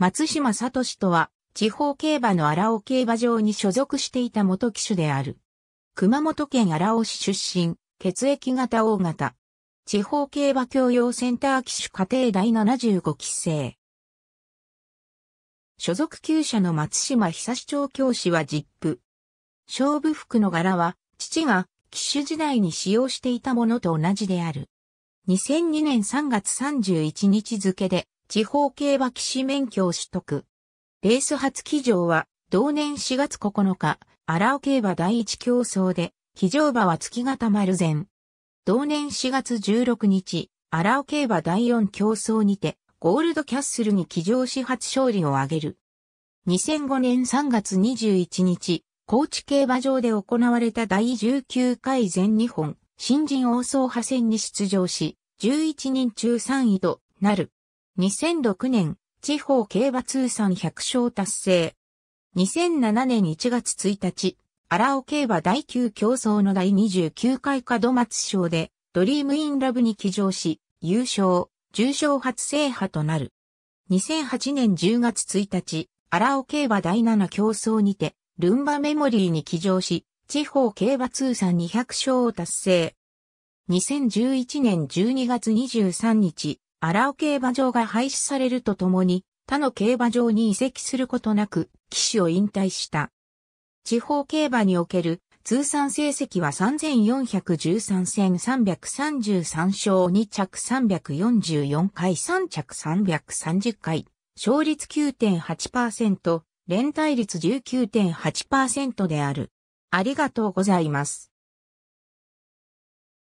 松島聡とは、地方競馬の荒尾競馬場に所属していた元騎手である。熊本県荒尾市出身、血液型 O 型。地方競馬教養センター騎手家庭第75期生。所属厩舎の松島久志町教師は実父。勝負服の柄は、父が騎手時代に使用していたものと同じである。2002年3月31日付で、地方競馬騎士免許を取得。レース初騎乗は、同年4月9日、荒尾競馬第一競争で、騎乗馬は月形丸前。同年4月16日、荒尾競馬第4競争にて、ゴールドキャッスルに騎乗始発勝利を挙げる。2005年3月21日、高知競馬場で行われた第19回全日本新人王総派戦に出場し、11人中3位となる。2006年、地方競馬通算100勝達成。2007年1月1日、荒尾競馬第9競争の第29回門松賞で、ドリームインラブに騎乗し、優勝、重賞初制覇となる。2008年10月1日、荒尾競馬第7競争にて、ルンバメモリーに騎乗し、地方競馬通算200勝を達成。2011年12月23日、荒尾競馬場が廃止されるとともに、他の競馬場に移籍することなく、騎手を引退した。地方競馬における通算成績は3413戦333勝2着344回3着330回、勝率9.8%、連帯率19.8%である。ありがとうございます。